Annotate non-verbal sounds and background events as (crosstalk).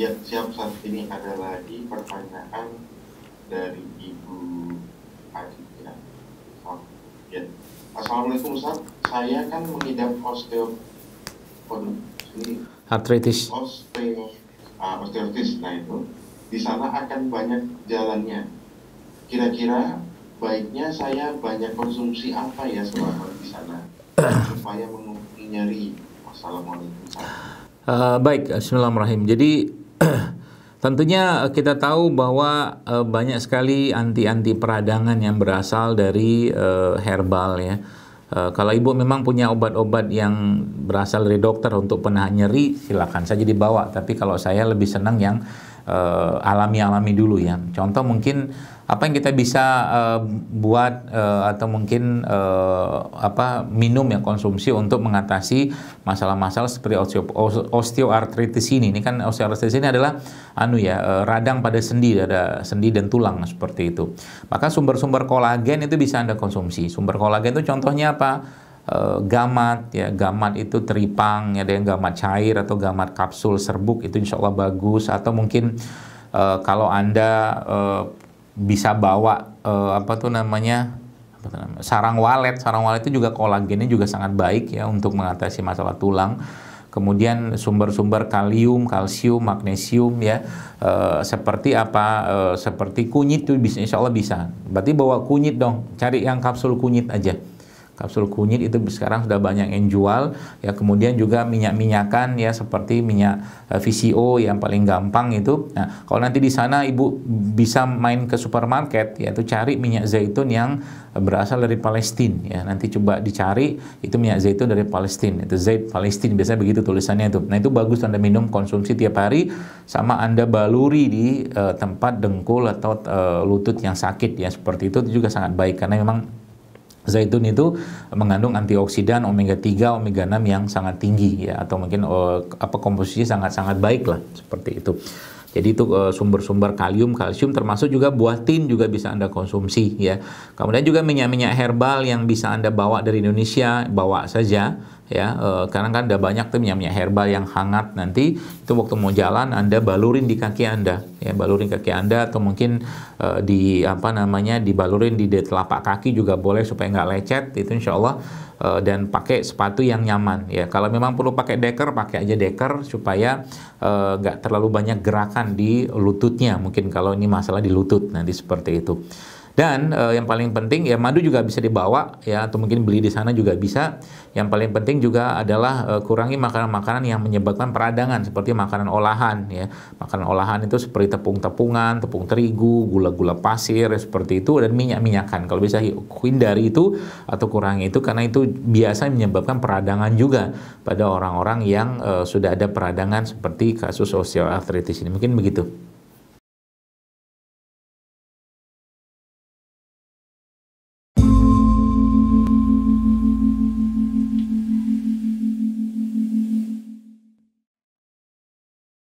Ya, siap saat ini ada lagi pertanyaan dari Ibu Aditya. Ya. Assalamualaikum Ustaz, saya kan mengidap osteoporosis. Osteo, uh, osteoartritis, nah itu di sana akan banyak jalannya. Kira-kira baiknya saya banyak konsumsi apa ya selama di sana (clears throat) supaya mengurangi nyeri. Assalamualaikum Ustaz. Uh, baik, Bismillahirrahmanirrahim. Jadi (clears throat) tentunya kita tahu bahwa uh, banyak sekali anti-anti peradangan yang berasal dari uh, herbal ya. Uh, kalau ibu memang punya obat-obat yang berasal dari dokter untuk penahan nyeri, silakan saja dibawa. Tapi kalau saya lebih senang yang Eh, alami-alami dulu ya. Contoh mungkin apa yang kita bisa uh, buat uh, atau mungkin uh, apa minum ya konsumsi untuk mengatasi masalah-masalah seperti osteoartritis ini. Ini kan osteoartritis ini adalah anu ya uh, radang pada sendi, ada sendi dan tulang seperti itu. Maka sumber-sumber kolagen itu bisa Anda konsumsi. Sumber kolagen itu contohnya apa? uh, gamat ya gamat itu teripang ya, ada yang gamat cair atau gamat kapsul serbuk itu insya Allah bagus atau mungkin uh, kalau anda uh, bisa bawa uh, apa tuh namanya sarang walet sarang walet itu juga kolagennya juga sangat baik ya untuk mengatasi masalah tulang kemudian sumber-sumber kalium kalsium magnesium ya e, seperti apa e, seperti kunyit tuh bisa insya Allah bisa berarti bawa kunyit dong cari yang kapsul kunyit aja kapsul kunyit itu sekarang sudah banyak yang jual ya kemudian juga minyak-minyakan ya seperti minyak eh, VCO yang paling gampang itu nah kalau nanti di sana ibu bisa main ke supermarket yaitu cari minyak zaitun yang berasal dari Palestina ya nanti coba dicari itu minyak zaitun dari Palestina itu zait Palestina biasanya begitu tulisannya itu nah itu bagus anda minum konsumsi tiap hari sama anda baluri di uh, tempat dengkul atau uh, lutut yang sakit ya seperti itu, itu juga sangat baik karena memang Zaitun itu mengandung antioksidan omega 3, omega 6 yang sangat tinggi ya atau mungkin uh, apa komposisi sangat-sangat baik lah seperti itu. Jadi itu eh, sumber-sumber kalium, kalsium termasuk juga buah tin juga bisa Anda konsumsi ya. Kemudian juga minyak-minyak herbal yang bisa Anda bawa dari Indonesia, bawa saja ya e, karena kan ada banyak tuh minyak-minyak herbal yang hangat nanti itu waktu mau jalan Anda balurin di kaki Anda ya balurin kaki Anda atau mungkin e, di apa namanya dibalurin di telapak kaki juga boleh supaya nggak lecet itu insya Allah e, dan pakai sepatu yang nyaman ya kalau memang perlu pakai deker pakai aja deker supaya nggak terlalu banyak gerakan di lututnya mungkin kalau ini masalah di lutut nanti seperti itu dan uh, yang paling penting ya madu juga bisa dibawa ya atau mungkin beli di sana juga bisa. Yang paling penting juga adalah uh, kurangi makanan-makanan yang menyebabkan peradangan seperti makanan olahan ya. Makanan olahan itu seperti tepung-tepungan, tepung terigu, gula-gula pasir ya, seperti itu dan minyak-minyakan. Kalau bisa hindari itu atau kurangi itu karena itu biasa menyebabkan peradangan juga pada orang-orang yang uh, sudah ada peradangan seperti kasus osteoartritis ini. Mungkin begitu.